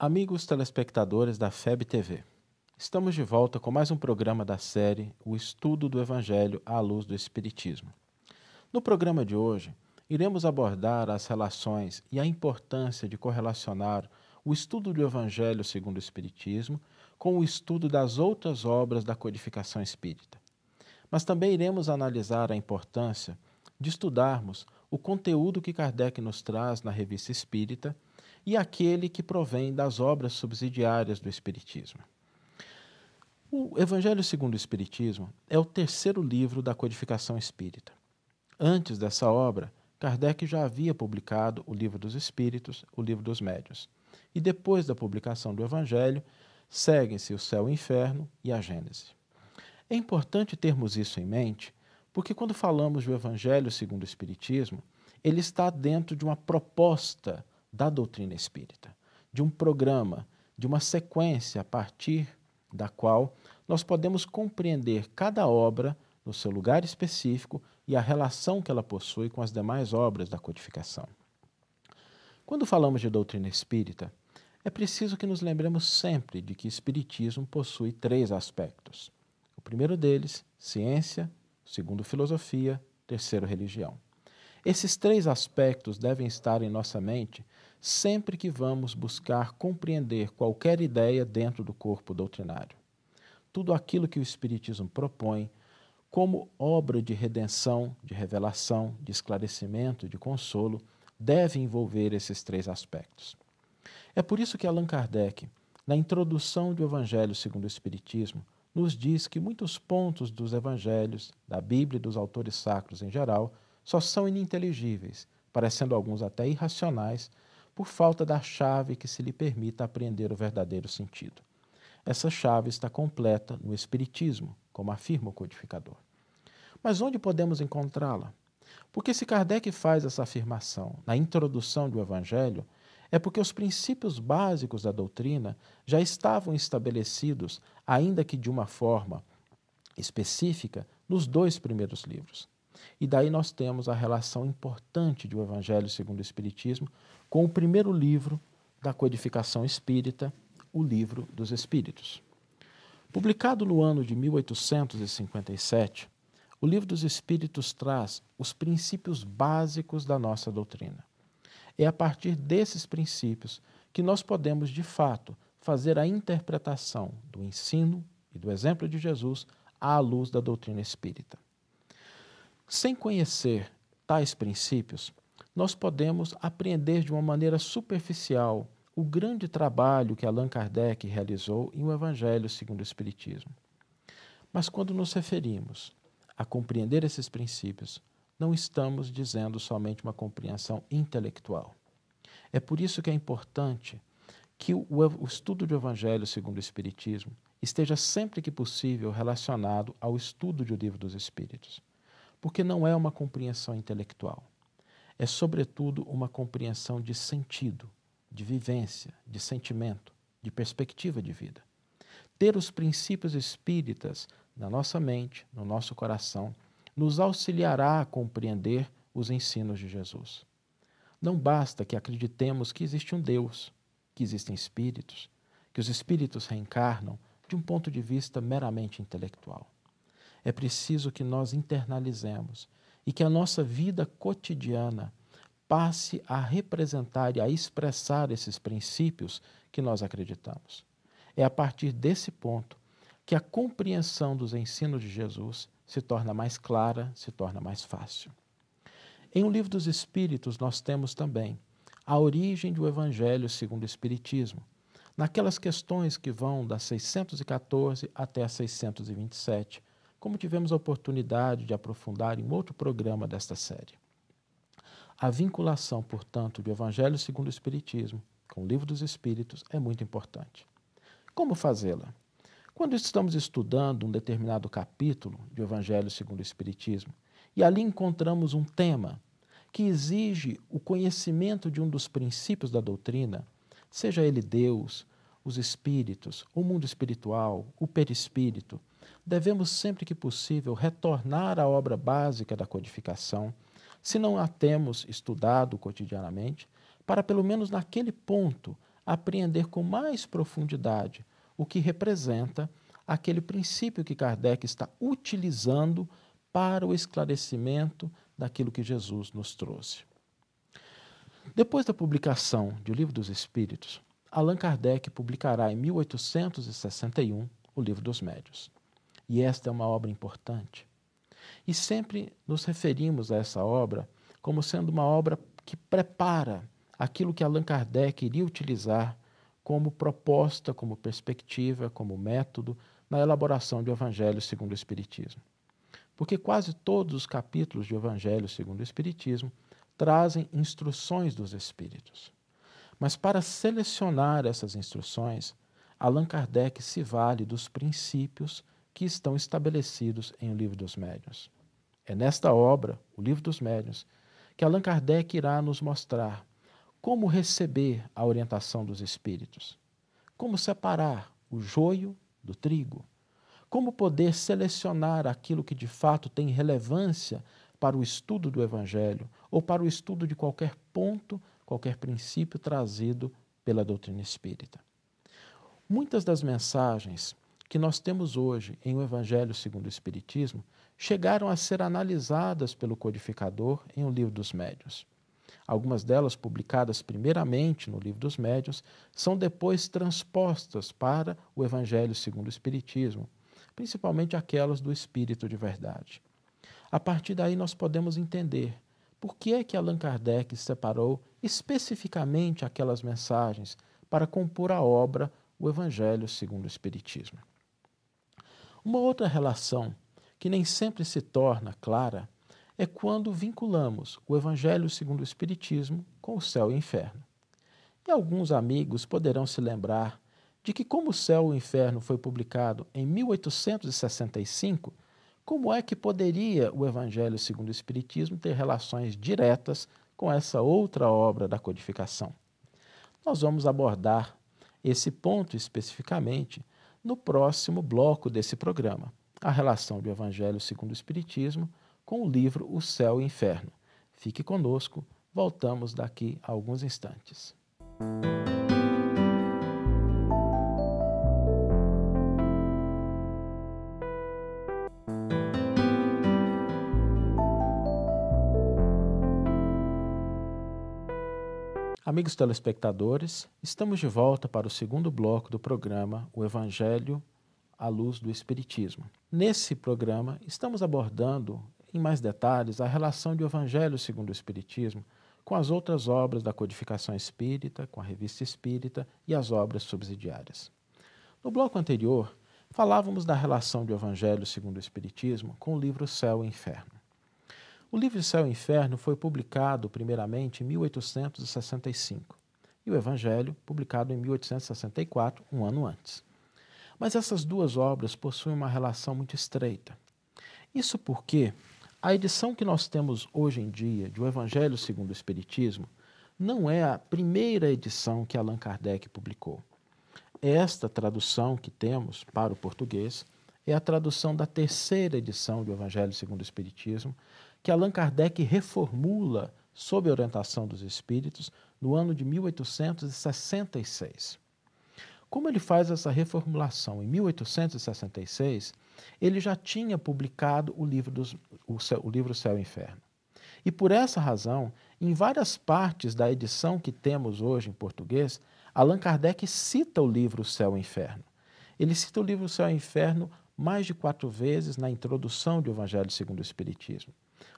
Amigos telespectadores da FEB TV, estamos de volta com mais um programa da série O Estudo do Evangelho à Luz do Espiritismo. No programa de hoje, iremos abordar as relações e a importância de correlacionar o estudo do Evangelho segundo o Espiritismo com o estudo das outras obras da codificação espírita. Mas também iremos analisar a importância de estudarmos o conteúdo que Kardec nos traz na Revista Espírita e aquele que provém das obras subsidiárias do Espiritismo. O Evangelho segundo o Espiritismo é o terceiro livro da codificação espírita. Antes dessa obra, Kardec já havia publicado o Livro dos Espíritos, o Livro dos Médios. E depois da publicação do Evangelho, Seguem-se o céu e o inferno e a Gênese. É importante termos isso em mente, porque quando falamos do Evangelho segundo o Espiritismo, ele está dentro de uma proposta da doutrina espírita, de um programa, de uma sequência a partir da qual nós podemos compreender cada obra no seu lugar específico e a relação que ela possui com as demais obras da codificação. Quando falamos de doutrina espírita, é preciso que nos lembremos sempre de que o Espiritismo possui três aspectos. O primeiro deles, ciência, o segundo, filosofia, o terceiro, religião. Esses três aspectos devem estar em nossa mente sempre que vamos buscar compreender qualquer ideia dentro do corpo doutrinário. Tudo aquilo que o Espiritismo propõe como obra de redenção, de revelação, de esclarecimento, de consolo, deve envolver esses três aspectos. É por isso que Allan Kardec, na introdução do Evangelho segundo o Espiritismo, nos diz que muitos pontos dos evangelhos, da Bíblia e dos autores sacros em geral, só são ininteligíveis, parecendo alguns até irracionais, por falta da chave que se lhe permita apreender o verdadeiro sentido. Essa chave está completa no Espiritismo, como afirma o codificador. Mas onde podemos encontrá-la? Porque se Kardec faz essa afirmação na introdução do Evangelho, é porque os princípios básicos da doutrina já estavam estabelecidos, ainda que de uma forma específica, nos dois primeiros livros. E daí nós temos a relação importante do Evangelho segundo o Espiritismo com o primeiro livro da codificação espírita, o Livro dos Espíritos. Publicado no ano de 1857, o Livro dos Espíritos traz os princípios básicos da nossa doutrina. É a partir desses princípios que nós podemos, de fato, fazer a interpretação do ensino e do exemplo de Jesus à luz da doutrina espírita. Sem conhecer tais princípios, nós podemos apreender de uma maneira superficial o grande trabalho que Allan Kardec realizou em O Evangelho segundo o Espiritismo. Mas quando nos referimos a compreender esses princípios não estamos dizendo somente uma compreensão intelectual. É por isso que é importante que o, o, estudo do Evangelho segundo o Espiritismo esteja sempre que possível relacionado ao estudo do Livro dos Espíritos, porque não é uma compreensão intelectual, é sobretudo uma compreensão de sentido, de vivência, de sentimento, de perspectiva de vida. Ter os princípios espíritas na nossa mente, no nosso coração, nos auxiliará a compreender os ensinos de Jesus. Não basta que acreditemos que existe um Deus, que existem espíritos, que os espíritos reencarnam de um ponto de vista meramente intelectual. É preciso que nós internalizemos e que a nossa vida cotidiana passe a representar e a expressar esses princípios que nós acreditamos. É a partir desse ponto que a compreensão dos ensinos de Jesus se torna mais clara, se torna mais fácil. Em O Livro dos Espíritos, nós temos também a origem do Evangelho segundo o Espiritismo, naquelas questões que vão da 614 até a 627, como tivemos a oportunidade de aprofundar em outro programa desta série. A vinculação, portanto, do Evangelho segundo o Espiritismo com o Livro dos Espíritos é muito importante. Como fazê-la? Quando estamos estudando um determinado capítulo do Evangelho segundo o Espiritismo, e ali encontramos um tema que exige o conhecimento de um dos princípios da doutrina, seja ele Deus, os espíritos, o mundo espiritual, o perispírito, devemos sempre que possível retornar à obra básica da codificação, se não a temos estudado cotidianamente, para pelo menos naquele ponto apreender com mais profundidade o que representa aquele princípio que Kardec está utilizando para o esclarecimento daquilo que Jesus nos trouxe. Depois da publicação de O Livro dos Espíritos, Allan Kardec publicará em 1861 O Livro dos Médios. E esta é uma obra importante. E sempre nos referimos a essa obra como sendo uma obra que prepara aquilo que Allan Kardec iria utilizar como proposta, como perspectiva, como método na elaboração de Evangelho segundo o Espiritismo. Porque quase todos os capítulos de Evangelho segundo o Espiritismo trazem instruções dos Espíritos. Mas para selecionar essas instruções, Allan Kardec se vale dos princípios que estão estabelecidos em O Livro dos Médiuns. É nesta obra, O Livro dos Médiuns, que Allan Kardec irá nos mostrar como receber a orientação dos espíritos? Como separar o joio do trigo? Como poder selecionar aquilo que de fato tem relevância para o estudo do Evangelho ou para o estudo de qualquer ponto, qualquer princípio trazido pela doutrina espírita? Muitas das mensagens que nós temos hoje em O Evangelho segundo o Espiritismo chegaram a ser analisadas pelo codificador em O Livro dos Médios. Algumas delas, publicadas primeiramente no Livro dos Médiuns, são depois transpostas para o Evangelho segundo o Espiritismo, principalmente aquelas do Espírito de Verdade. A partir daí, nós podemos entender por que é que Allan Kardec separou especificamente aquelas mensagens para compor a obra O Evangelho segundo o Espiritismo. Uma outra relação que nem sempre se torna clara é quando vinculamos o Evangelho segundo o Espiritismo com o céu e o inferno. E alguns amigos poderão se lembrar de que, como o céu e o inferno foi publicado em 1865, como é que poderia o Evangelho segundo o Espiritismo ter relações diretas com essa outra obra da codificação? Nós vamos abordar esse ponto especificamente no próximo bloco desse programa, a relação do Evangelho segundo o Espiritismo com o livro O Céu e o Inferno. Fique conosco, voltamos daqui a alguns instantes. Amigos telespectadores, estamos de volta para o segundo bloco do programa O Evangelho à Luz do Espiritismo. Nesse programa, estamos abordando em mais detalhes, a relação de Evangelho segundo o Espiritismo com as outras obras da codificação espírita, com a revista espírita e as obras subsidiárias. No bloco anterior, falávamos da relação de Evangelho segundo o Espiritismo com o livro Céu e Inferno. O livro Céu e Inferno foi publicado primeiramente em 1865 e o Evangelho, publicado em 1864, um ano antes. Mas essas duas obras possuem uma relação muito estreita. Isso porque a edição que nós temos hoje em dia de O Evangelho segundo o Espiritismo não é a primeira edição que Allan Kardec publicou. Esta tradução que temos para o português é a tradução da terceira edição do Evangelho segundo o Espiritismo, que Allan Kardec reformula sob a orientação dos Espíritos no ano de 1866. Como ele faz essa reformulação? Em 1866, ele já tinha publicado o livro, dos, o, Céu, o livro Céu e Inferno. E por essa razão, em várias partes da edição que temos hoje em português, Allan Kardec cita o livro Céu e Inferno. Ele cita o livro Céu e Inferno mais de quatro vezes na introdução do Evangelho segundo o Espiritismo.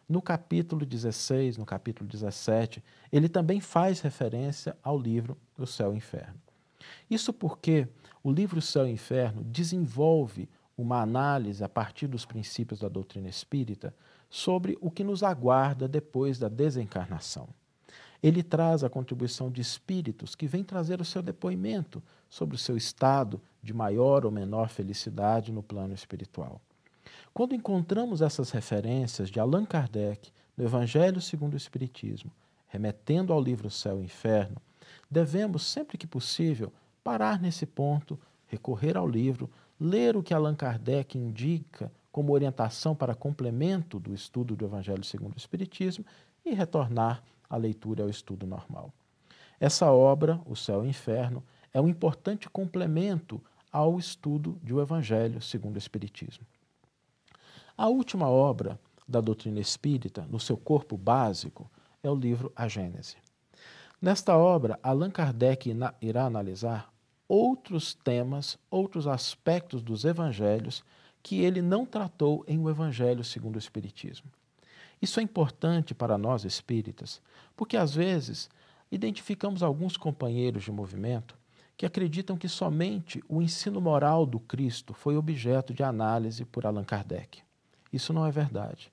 No capítulo 16, no capítulo 17, ele também faz referência ao livro O Céu e Inferno. Isso porque o livro Céu e Inferno desenvolve uma análise a partir dos princípios da doutrina espírita sobre o que nos aguarda depois da desencarnação. Ele traz a contribuição de espíritos que vêm trazer o seu depoimento sobre o seu estado de maior ou menor felicidade no plano espiritual. Quando encontramos essas referências de Allan Kardec no Evangelho segundo o Espiritismo, remetendo ao livro Céu e Inferno, Devemos, sempre que possível, parar nesse ponto, recorrer ao livro, ler o que Allan Kardec indica como orientação para complemento do estudo do Evangelho segundo o Espiritismo e retornar à leitura e ao estudo normal. Essa obra, O Céu e o Inferno, é um importante complemento ao estudo do Evangelho segundo o Espiritismo. A última obra da doutrina espírita, no seu corpo básico, é o livro A Gênese. Nesta obra, Allan Kardec irá analisar outros temas, outros aspectos dos evangelhos que ele não tratou em O Evangelho segundo o Espiritismo. Isso é importante para nós espíritas, porque às vezes identificamos alguns companheiros de movimento que acreditam que somente o ensino moral do Cristo foi objeto de análise por Allan Kardec. Isso não é verdade.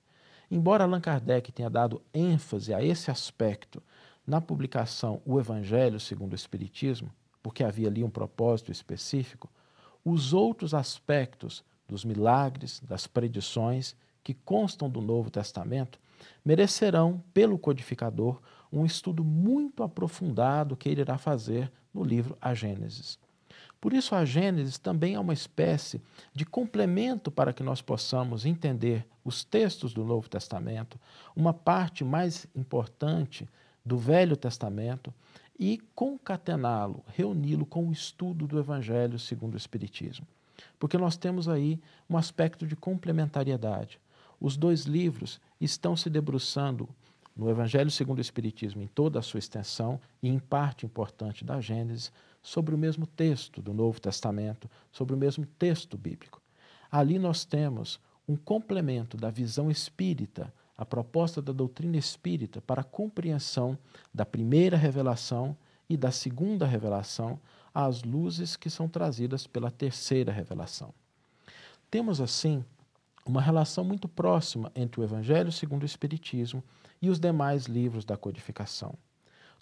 Embora Allan Kardec tenha dado ênfase a esse aspecto na publicação O Evangelho segundo o Espiritismo, porque havia ali um propósito específico, os outros aspectos dos milagres, das predições que constam do Novo Testamento, merecerão, pelo codificador, um estudo muito aprofundado que ele irá fazer no livro A Gênesis. Por isso, a Gênesis também é uma espécie de complemento para que nós possamos entender os textos do Novo Testamento, uma parte mais importante do Velho Testamento e concatená-lo, reuni-lo com o estudo do Evangelho segundo o Espiritismo. Porque nós temos aí um aspecto de complementariedade. Os dois livros estão se debruçando no Evangelho segundo o Espiritismo em toda a sua extensão e em parte importante da Gênesis sobre o mesmo texto do Novo Testamento, sobre o mesmo texto bíblico. Ali nós temos um complemento da visão espírita a proposta da doutrina espírita para a compreensão da primeira revelação e da segunda revelação às luzes que são trazidas pela terceira revelação. Temos, assim, uma relação muito próxima entre o Evangelho segundo o Espiritismo e os demais livros da codificação.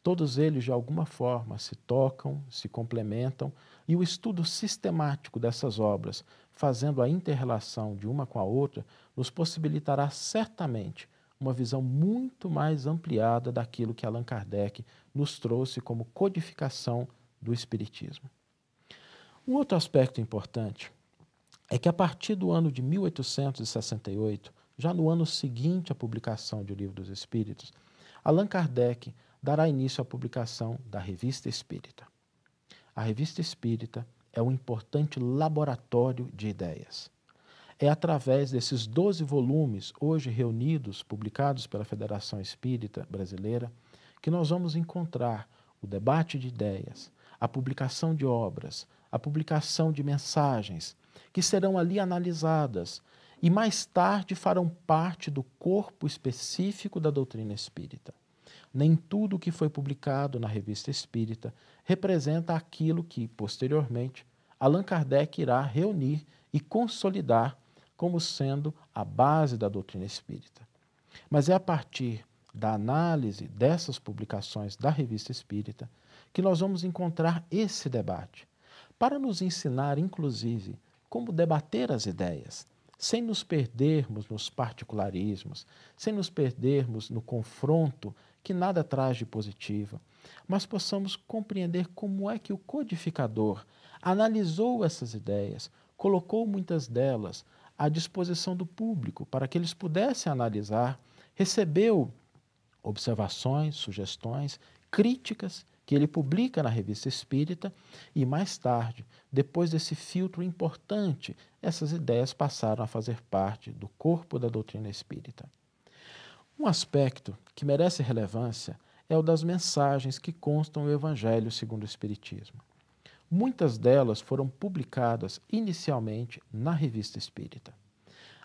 Todos eles, de alguma forma, se tocam, se complementam, e o estudo sistemático dessas obras, fazendo a interrelação de uma com a outra, nos possibilitará certamente uma visão muito mais ampliada daquilo que Allan Kardec nos trouxe como codificação do Espiritismo. Um outro aspecto importante é que, a partir do ano de 1868, já no ano seguinte à publicação de O Livro dos Espíritos, Allan Kardec dará início à publicação da Revista Espírita. A revista espírita é um importante laboratório de ideias. É através desses 12 volumes, hoje reunidos, publicados pela Federação Espírita Brasileira, que nós vamos encontrar o debate de ideias, a publicação de obras, a publicação de mensagens, que serão ali analisadas e mais tarde farão parte do corpo específico da doutrina espírita nem tudo o que foi publicado na Revista Espírita representa aquilo que, posteriormente, Allan Kardec irá reunir e consolidar como sendo a base da doutrina espírita. Mas é a partir da análise dessas publicações da Revista Espírita que nós vamos encontrar esse debate, para nos ensinar, inclusive, como debater as ideias, sem nos perdermos nos particularismos, sem nos perdermos no confronto que nada traz de positivo, mas possamos compreender como é que o codificador analisou essas ideias, colocou muitas delas à disposição do público para que eles pudessem analisar, recebeu observações, sugestões, críticas que ele publica na Revista Espírita e mais tarde, depois desse filtro importante, essas ideias passaram a fazer parte do corpo da doutrina espírita. Um aspecto que merece relevância é o das mensagens que constam o Evangelho segundo o Espiritismo. Muitas delas foram publicadas inicialmente na Revista Espírita.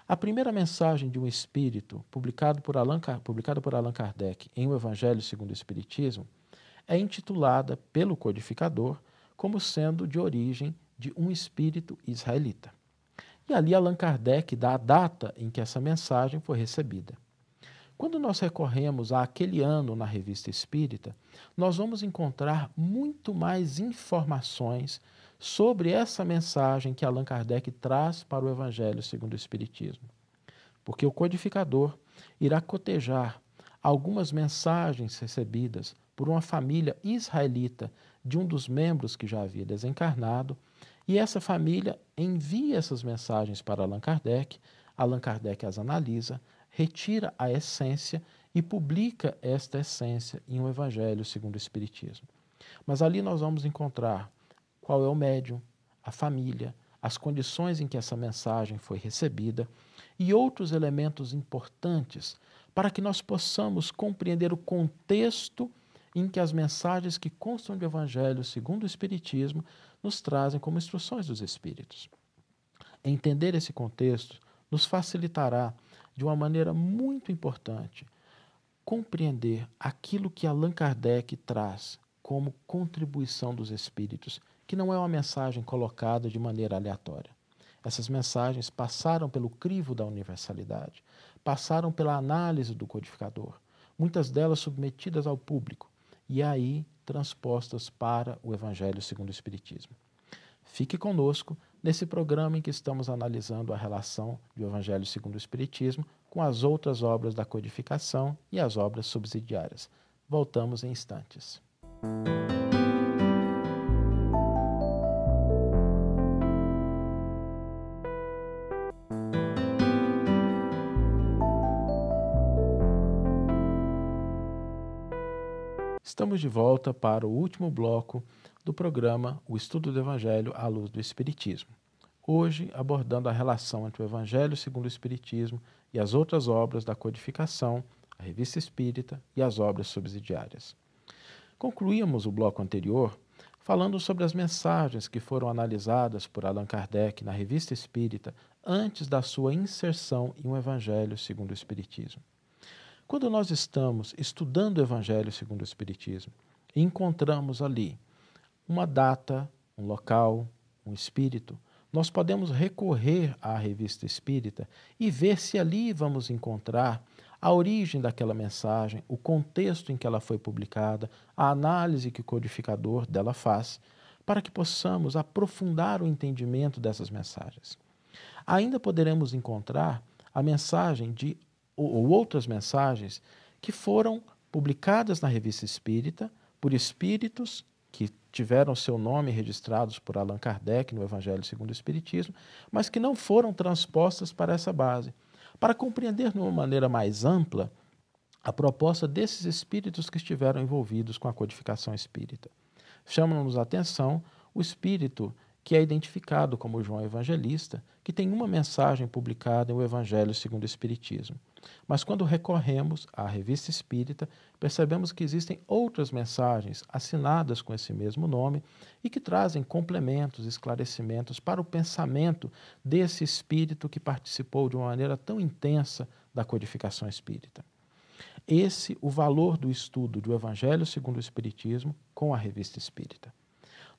A primeira mensagem de um espírito, publicada por, Allan, por Allan Kardec em O Evangelho segundo o Espiritismo, é intitulada pelo codificador como sendo de origem de um espírito israelita. E ali Allan Kardec dá a data em que essa mensagem foi recebida. Quando nós recorremos àquele ano na revista espírita, nós vamos encontrar muito mais informações sobre essa mensagem que Allan Kardec traz para o Evangelho segundo o Espiritismo. Porque o codificador irá cotejar algumas mensagens recebidas por uma família israelita de um dos membros que já havia desencarnado, e essa família envia essas mensagens para Allan Kardec, Allan Kardec as analisa, retira a essência e publica esta essência em um evangelho segundo o Espiritismo. Mas ali nós vamos encontrar qual é o médium, a família, as condições em que essa mensagem foi recebida e outros elementos importantes para que nós possamos compreender o contexto em que as mensagens que constam do Evangelho segundo o Espiritismo nos trazem como instruções dos Espíritos. Entender esse contexto nos facilitará de uma maneira muito importante, compreender aquilo que Allan Kardec traz como contribuição dos espíritos, que não é uma mensagem colocada de maneira aleatória. Essas mensagens passaram pelo crivo da universalidade, passaram pela análise do codificador, muitas delas submetidas ao público e aí transpostas para o Evangelho segundo o Espiritismo. Fique conosco nesse programa em que estamos analisando a relação do Evangelho segundo o Espiritismo com as outras obras da codificação e as obras subsidiárias. Voltamos em instantes. Estamos de volta para o último bloco do programa O Estudo do Evangelho à Luz do Espiritismo. Hoje, abordando a relação entre o Evangelho segundo o Espiritismo e as outras obras da codificação, a Revista Espírita e as obras subsidiárias. Concluímos o bloco anterior falando sobre as mensagens que foram analisadas por Allan Kardec na Revista Espírita antes da sua inserção em um Evangelho segundo o Espiritismo. Quando nós estamos estudando o Evangelho segundo o Espiritismo, encontramos ali uma data, um local, um espírito, nós podemos recorrer à revista espírita e ver se ali vamos encontrar a origem daquela mensagem, o contexto em que ela foi publicada, a análise que o codificador dela faz, para que possamos aprofundar o entendimento dessas mensagens. Ainda poderemos encontrar a mensagem de ou outras mensagens que foram publicadas na revista espírita por espíritos que tiveram seu nome registrados por Allan Kardec no Evangelho segundo o Espiritismo, mas que não foram transpostas para essa base. Para compreender de uma maneira mais ampla a proposta desses espíritos que estiveram envolvidos com a codificação espírita. Chamam-nos a atenção o espírito que é identificado como João Evangelista, que tem uma mensagem publicada em O Evangelho segundo o Espiritismo. Mas quando recorremos à Revista Espírita, percebemos que existem outras mensagens assinadas com esse mesmo nome e que trazem complementos, esclarecimentos para o pensamento desse espírito que participou de uma maneira tão intensa da codificação espírita. Esse o valor do estudo do Evangelho segundo o Espiritismo com a Revista Espírita.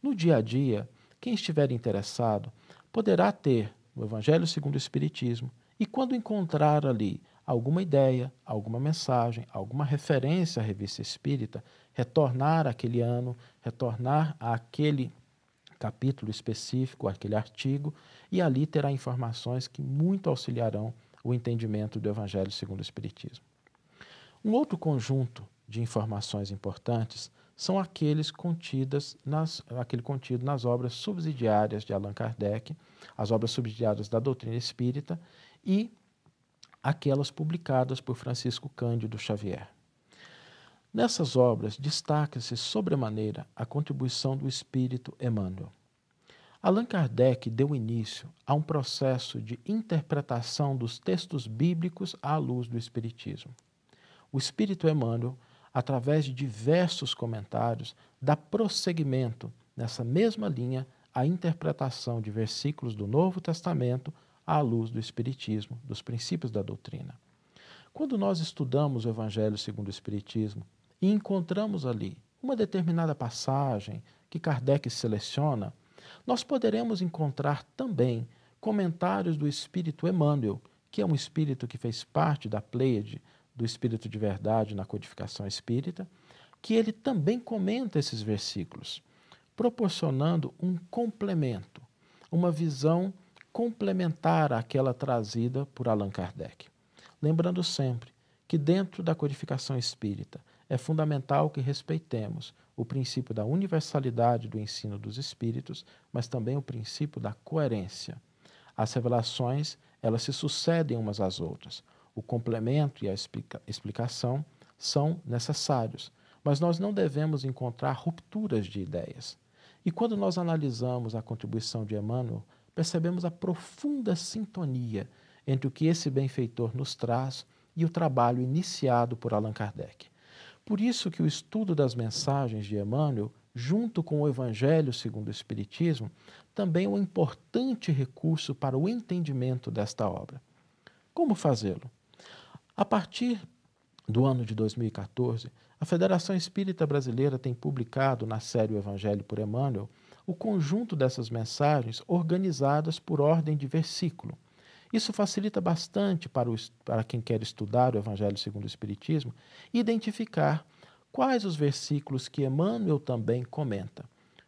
No dia a dia, quem estiver interessado poderá ter o Evangelho segundo o Espiritismo e, quando encontrar ali alguma ideia, alguma mensagem, alguma referência à revista espírita, retornar àquele ano, retornar àquele capítulo específico, àquele artigo, e ali terá informações que muito auxiliarão o entendimento do Evangelho segundo o Espiritismo. Um outro conjunto de informações importantes são aqueles contidas nas, aquele contido nas obras subsidiárias de Allan Kardec, as obras subsidiárias da doutrina espírita e aquelas publicadas por Francisco Cândido Xavier. Nessas obras destaca-se sobremaneira a contribuição do espírito Emmanuel. Allan Kardec deu início a um processo de interpretação dos textos bíblicos à luz do espiritismo. O espírito Emmanuel através de diversos comentários, dá prosseguimento nessa mesma linha à interpretação de versículos do Novo Testamento à luz do Espiritismo, dos princípios da doutrina. Quando nós estudamos o Evangelho segundo o Espiritismo e encontramos ali uma determinada passagem que Kardec seleciona, nós poderemos encontrar também comentários do espírito Emmanuel, que é um espírito que fez parte da Pleiade do Espírito de Verdade na codificação espírita, que ele também comenta esses versículos, proporcionando um complemento, uma visão complementar àquela trazida por Allan Kardec. Lembrando sempre que, dentro da codificação espírita, é fundamental que respeitemos o princípio da universalidade do ensino dos espíritos, mas também o princípio da coerência. As revelações, elas se sucedem umas às outras. O complemento e a explica explicação são necessários, mas nós não devemos encontrar rupturas de ideias. E quando nós analisamos a contribuição de Emmanuel, percebemos a profunda sintonia entre o que esse benfeitor nos traz e o trabalho iniciado por Allan Kardec. Por isso que o estudo das mensagens de Emmanuel, junto com o Evangelho segundo o Espiritismo, também é um importante recurso para o entendimento desta obra. Como fazê-lo? A partir do ano de 2014, a Federação Espírita Brasileira tem publicado na série O Evangelho por Emmanuel o conjunto dessas mensagens organizadas por ordem de versículo. Isso facilita bastante para, o, para quem quer estudar o Evangelho segundo o Espiritismo identificar quais os versículos que Emmanuel também comenta.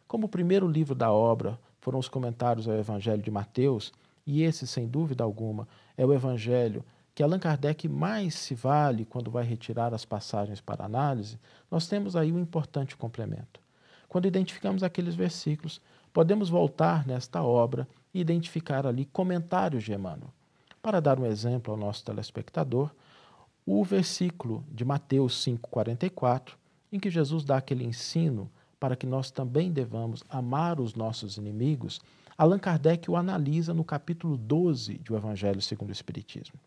Como o primeiro livro da obra foram os comentários ao Evangelho de Mateus, e esse, sem dúvida alguma, é o Evangelho que Allan Kardec mais se vale quando vai retirar as passagens para análise, nós temos aí um importante complemento. Quando identificamos aqueles versículos, podemos voltar nesta obra e identificar ali comentários de Emmanuel. Para dar um exemplo ao nosso telespectador, o versículo de Mateus 5,44, em que Jesus dá aquele ensino para que nós também devamos amar os nossos inimigos, Allan Kardec o analisa no capítulo 12 do Evangelho segundo o Espiritismo.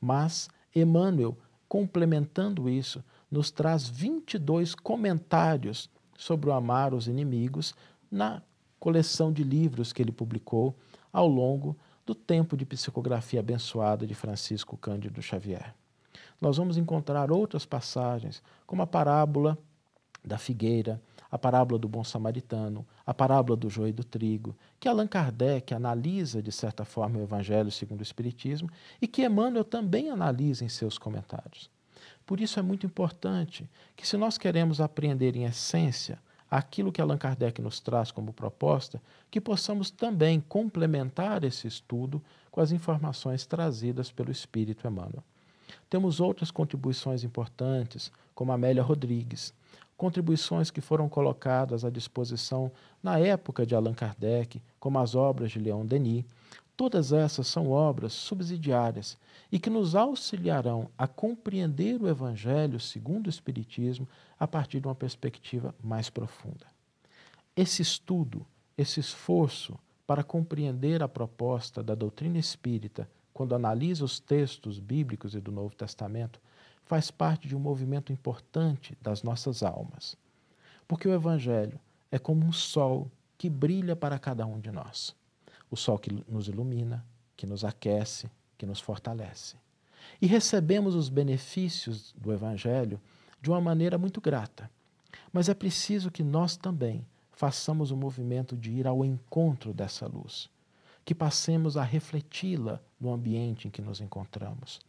Mas Emmanuel, complementando isso, nos traz 22 comentários sobre o amar os inimigos na coleção de livros que ele publicou ao longo do tempo de psicografia abençoada de Francisco Cândido Xavier. Nós vamos encontrar outras passagens, como a parábola da figueira, a parábola do bom samaritano, a parábola do joio e do trigo, que Allan Kardec analisa, de certa forma, o Evangelho segundo o Espiritismo e que Emmanuel também analisa em seus comentários. Por isso é muito importante que, se nós queremos aprender em essência aquilo que Allan Kardec nos traz como proposta, que possamos também complementar esse estudo com as informações trazidas pelo Espírito Emmanuel. Temos outras contribuições importantes, como Amélia Rodrigues, contribuições que foram colocadas à disposição na época de Allan Kardec, como as obras de Leon Denis. Todas essas são obras subsidiárias e que nos auxiliarão a compreender o Evangelho segundo o Espiritismo a partir de uma perspectiva mais profunda. Esse estudo, esse esforço para compreender a proposta da doutrina espírita quando analisa os textos bíblicos e do Novo Testamento faz parte de um movimento importante das nossas almas. Porque o Evangelho é como um sol que brilha para cada um de nós. O sol que nos ilumina, que nos aquece, que nos fortalece. E recebemos os benefícios do Evangelho de uma maneira muito grata. Mas é preciso que nós também façamos o movimento de ir ao encontro dessa luz, que passemos a refleti-la no ambiente em que nos encontramos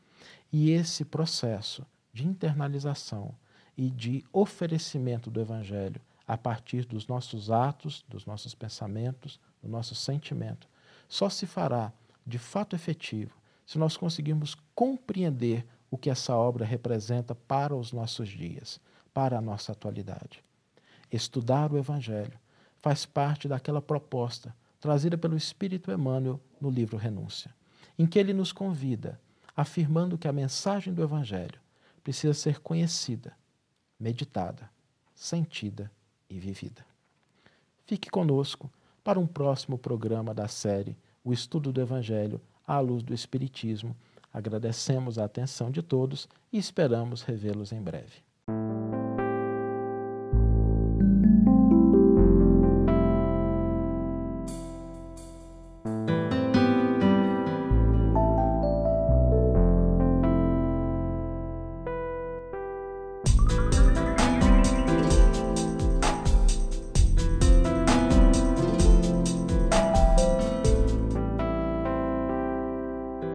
e esse processo de internalização e de oferecimento do Evangelho a partir dos nossos atos, dos nossos pensamentos, do nosso sentimento, só se fará de fato efetivo se nós conseguirmos compreender o que essa obra representa para os nossos dias, para a nossa atualidade. Estudar o Evangelho faz parte daquela proposta trazida pelo Espírito Emmanuel no livro Renúncia, em que ele nos convida afirmando que a mensagem do Evangelho precisa ser conhecida, meditada, sentida e vivida. Fique conosco para um próximo programa da série O Estudo do Evangelho à Luz do Espiritismo. Agradecemos a atenção de todos e esperamos revê-los em breve.